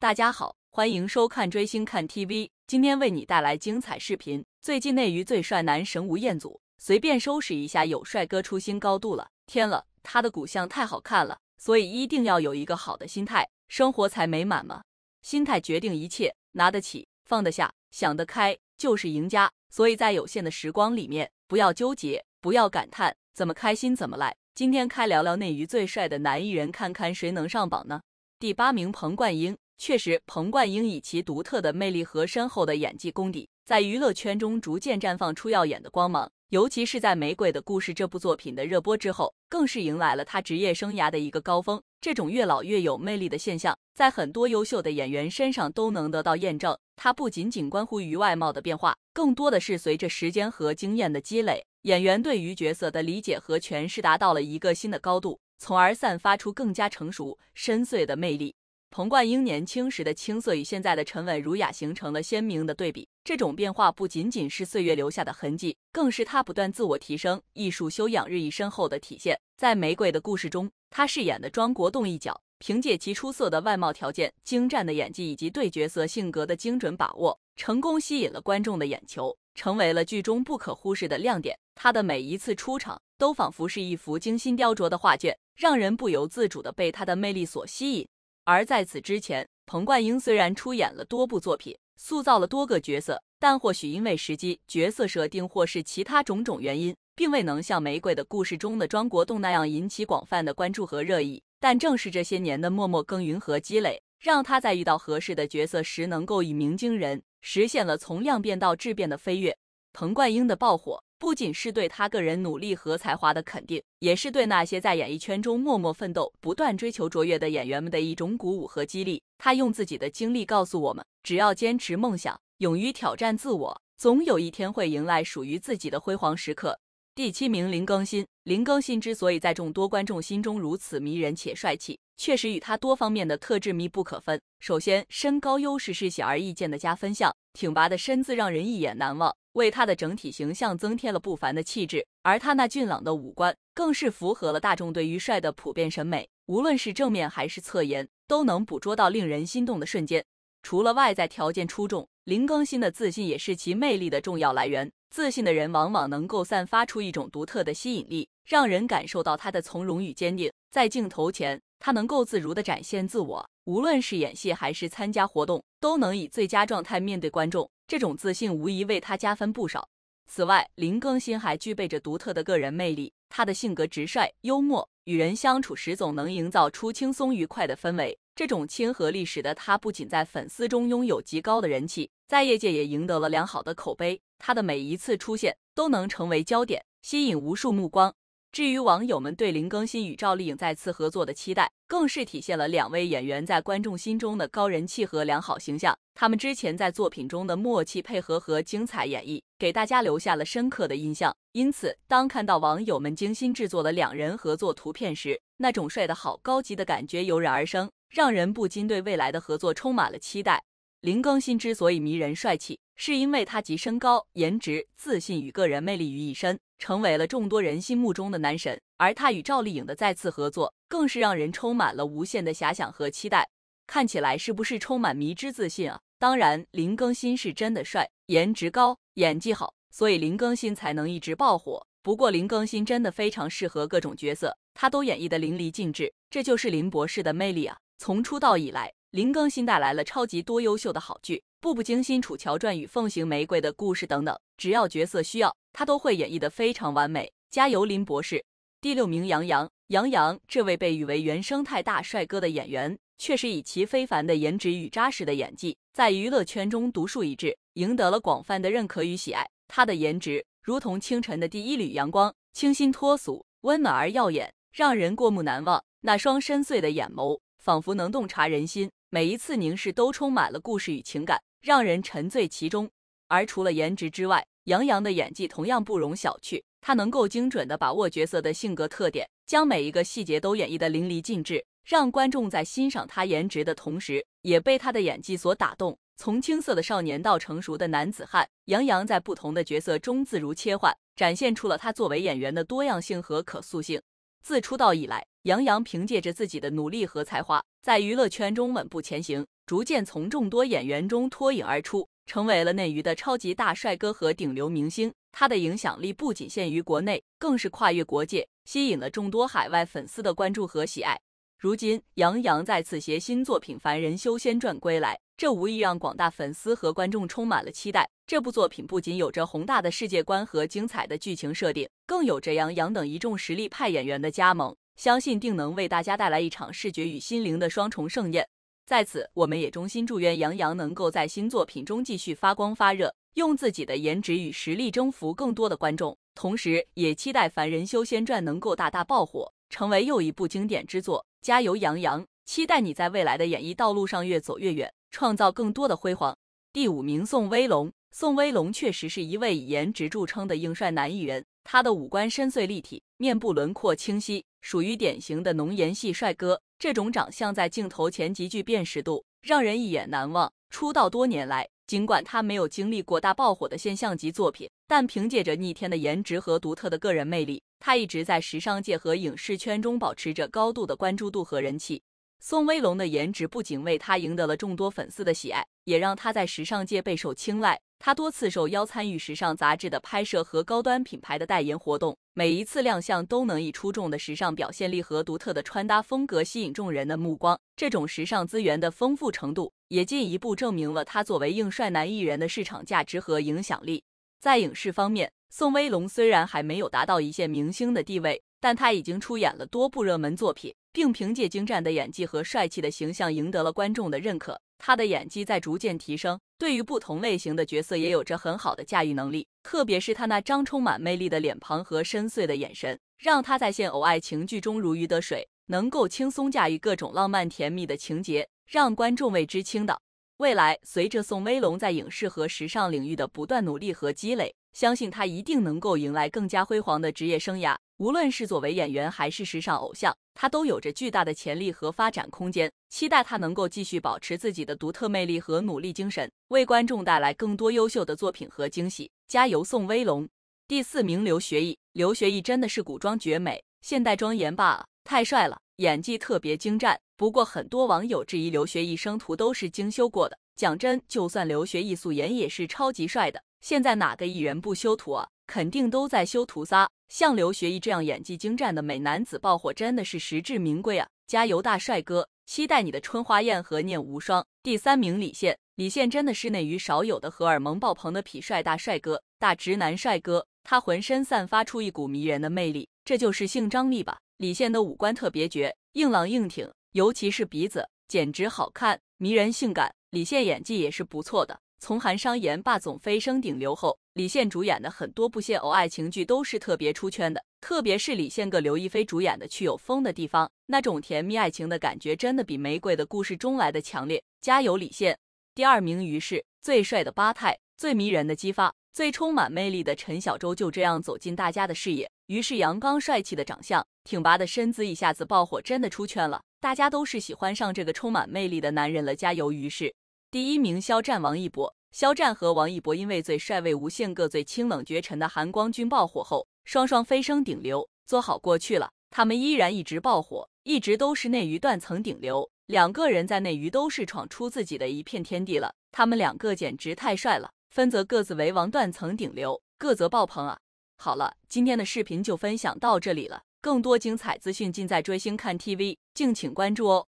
大家好，欢迎收看追星看 TV，今天为你带来精彩视频。最近内娱最帅男神吴彦祖，随便收拾一下有帅哥出新高度了。天了，他的骨相太好看了，所以一定要有一个好的心态，生活才美满嘛。心态决定一切，拿得起，放得下，想得开就是赢家。所以在有限的时光里面，不要纠结，不要感叹，怎么开心怎么来。今天开聊聊内娱最帅的男艺人，看看谁能上榜呢？第八名彭冠英。确实，彭冠英以其独特的魅力和深厚的演技功底，在娱乐圈中逐渐绽放出耀眼的光芒。尤其是在《玫瑰的故事》这部作品的热播之后，更是迎来了他职业生涯的一个高峰。这种越老越有魅力的现象，在很多优秀的演员身上都能得到验证。它不仅仅关乎于外貌的变化，更多的是随着时间和经验的积累，演员对于角色的理解和诠释达到了一个新的高度，从而散发出更加成熟、深邃的魅力。彭冠英年轻时的青涩与现在的沉稳儒雅形成了鲜明的对比，这种变化不仅仅是岁月留下的痕迹，更是他不断自我提升、艺术修养日益深厚的体现。在《玫瑰的故事》中，他饰演的庄国栋一角，凭借其出色的外貌条件、精湛的演技以及对角色性格的精准把握，成功吸引了观众的眼球，成为了剧中不可忽视的亮点。他的每一次出场，都仿佛是一幅精心雕琢的画卷，让人不由自主地被他的魅力所吸引。而在此之前，彭冠英虽然出演了多部作品，塑造了多个角色，但或许因为时机、角色设定或是其他种种原因，并未能像《玫瑰的故事》中的庄国栋那样引起广泛的关注和热议。但正是这些年的默默耕耘和积累，让他在遇到合适的角色时能够一鸣惊人，实现了从量变到质变的飞跃。彭冠英的爆火。不仅是对他个人努力和才华的肯定，也是对那些在演艺圈中默默奋斗、不断追求卓越的演员们的一种鼓舞和激励。他用自己的经历告诉我们，只要坚持梦想，勇于挑战自我，总有一天会迎来属于自己的辉煌时刻。第七名，林更新。林更新之所以在众多观众心中如此迷人且帅气，确实与他多方面的特质密不可分。首先，身高优势是显而易见的加分项，挺拔的身姿让人一眼难忘。为他的整体形象增添了不凡的气质，而他那俊朗的五官更是符合了大众对于帅的普遍审美。无论是正面还是侧颜，都能捕捉到令人心动的瞬间。除了外在条件出众，林更新的自信也是其魅力的重要来源。自信的人往往能够散发出一种独特的吸引力，让人感受到他的从容与坚定。在镜头前，他能够自如地展现自我，无论是演戏还是参加活动，都能以最佳状态面对观众。这种自信无疑为他加分不少。此外，林更新还具备着独特的个人魅力。他的性格直率、幽默，与人相处时总能营造出轻松愉快的氛围。这种亲和力使得他不仅在粉丝中拥有极高的人气，在业界也赢得了良好的口碑。他的每一次出现都能成为焦点，吸引无数目光。至于网友们对林更新与赵丽颖再次合作的期待，更是体现了两位演员在观众心中的高人气和良好形象。他们之前在作品中的默契配合和精彩演绎，给大家留下了深刻的印象。因此，当看到网友们精心制作的两人合作图片时，那种帅的好高级的感觉油然而生，让人不禁对未来的合作充满了期待。林更新之所以迷人帅气，是因为他集身高、颜值、自信与个人魅力于一身，成为了众多人心目中的男神。而他与赵丽颖的再次合作，更是让人充满了无限的遐想和期待。看起来是不是充满迷之自信啊？当然，林更新是真的帅，颜值高，演技好，所以林更新才能一直爆火。不过，林更新真的非常适合各种角色，他都演绎得淋漓尽致。这就是林博士的魅力啊！从出道以来。林更新带来了超级多优秀的好剧，《步步惊心·楚乔传》与《奉行玫瑰》的故事等等，只要角色需要，他都会演绎的非常完美。加油，林博士！第六名，杨洋。杨洋这位被誉为“原生态大帅哥”的演员，确实以其非凡的颜值与扎实的演技，在娱乐圈中独树一帜，赢得了广泛的认可与喜爱。他的颜值如同清晨的第一缕阳光，清新脱俗，温暖而耀眼，让人过目难忘。那双深邃的眼眸，仿佛能洞察人心。每一次凝视都充满了故事与情感，让人沉醉其中。而除了颜值之外，杨洋的演技同样不容小觑。他能够精准的把握角色的性格特点，将每一个细节都演绎的淋漓尽致，让观众在欣赏他颜值的同时，也被他的演技所打动。从青涩的少年到成熟的男子汉，杨洋在不同的角色中自如切换，展现出了他作为演员的多样性和可塑性。自出道以来，杨洋凭借着自己的努力和才华，在娱乐圈中稳步前行，逐渐从众多演员中脱颖而出，成为了内娱的超级大帅哥和顶流明星。他的影响力不仅限于国内，更是跨越国界，吸引了众多海外粉丝的关注和喜爱。如今，杨洋再次携新作品《凡人修仙传》归来。这无疑让广大粉丝和观众充满了期待。这部作品不仅有着宏大的世界观和精彩的剧情设定，更有着杨洋等一众实力派演员的加盟，相信定能为大家带来一场视觉与心灵的双重盛宴。在此，我们也衷心祝愿杨洋能够在新作品中继续发光发热，用自己的颜值与实力征服更多的观众。同时，也期待《凡人修仙传》能够大大爆火，成为又一部经典之作。加油，杨洋！期待你在未来的演艺道路上越走越远。创造更多的辉煌。第五名，宋威龙。宋威龙确实是一位以颜值著称的硬帅男艺人，他的五官深邃立体，面部轮廓清晰，属于典型的浓颜系帅哥。这种长相在镜头前极具辨识度，让人一眼难忘。出道多年来，尽管他没有经历过大爆火的现象级作品，但凭借着逆天的颜值和独特的个人魅力，他一直在时尚界和影视圈中保持着高度的关注度和人气。宋威龙的颜值不仅为他赢得了众多粉丝的喜爱，也让他在时尚界备受青睐。他多次受邀参与时尚杂志的拍摄和高端品牌的代言活动，每一次亮相都能以出众的时尚表现力和独特的穿搭风格吸引众人的目光。这种时尚资源的丰富程度，也进一步证明了他作为硬帅男艺人的市场价值和影响力。在影视方面，宋威龙虽然还没有达到一线明星的地位。但他已经出演了多部热门作品，并凭借精湛的演技和帅气的形象赢得了观众的认可。他的演技在逐渐提升，对于不同类型的角色也有着很好的驾驭能力。特别是他那张充满魅力的脸庞和深邃的眼神，让他在现偶爱情剧中如鱼得水，能够轻松驾驭各种浪漫甜蜜的情节，让观众为之倾倒。未来，随着宋威龙在影视和时尚领域的不断努力和积累，相信他一定能够迎来更加辉煌的职业生涯。无论是作为演员还是时尚偶像，他都有着巨大的潜力和发展空间。期待他能够继续保持自己的独特魅力和努力精神，为观众带来更多优秀的作品和惊喜。加油，宋威龙！第四名，刘学义。刘学义真的是古装绝美，现代装严了，太帅了！演技特别精湛，不过很多网友质疑刘学义生图都是精修过的。讲真，就算刘学义素颜也是超级帅的。现在哪个艺人不修图啊？肯定都在修图撒。像刘学义这样演技精湛的美男子爆火，真的是实至名归啊！加油大帅哥，期待你的《春花宴》和《念无双》。第三名李现，李现真的是内娱少有的荷尔蒙爆棚的痞帅大帅哥、大直男帅哥，他浑身散发出一股迷人的魅力，这就是性张力吧。李现的五官特别绝，硬朗硬挺，尤其是鼻子，简直好看迷人性感。李现演技也是不错的。从韩商言霸总飞升顶流后，李现主演的很多部现偶爱情剧都是特别出圈的，特别是李现个刘亦菲主演的《去有风的地方》，那种甜蜜爱情的感觉真的比《玫瑰的故事》中来的强烈。加油，李现！第二名，于是最帅的八泰，最迷人的姬发，最充满魅力的陈小舟就这样走进大家的视野。于是阳刚帅气的长相。挺拔的身姿一下子爆火，真的出圈了，大家都是喜欢上这个充满魅力的男人了。加油！于是第一名肖战、王一博。肖战和王一博因为最帅、为无限、最清冷绝尘的含光君爆火后，双双飞升顶流。做好过去了，他们依然一直爆火，一直都是内娱断层顶流。两个人在内娱都是闯出自己的一片天地了。他们两个简直太帅了，分则各自为王，断层顶流，各则爆棚啊！好了，今天的视频就分享到这里了。更多精彩资讯尽在追星看 TV，敬请关注哦！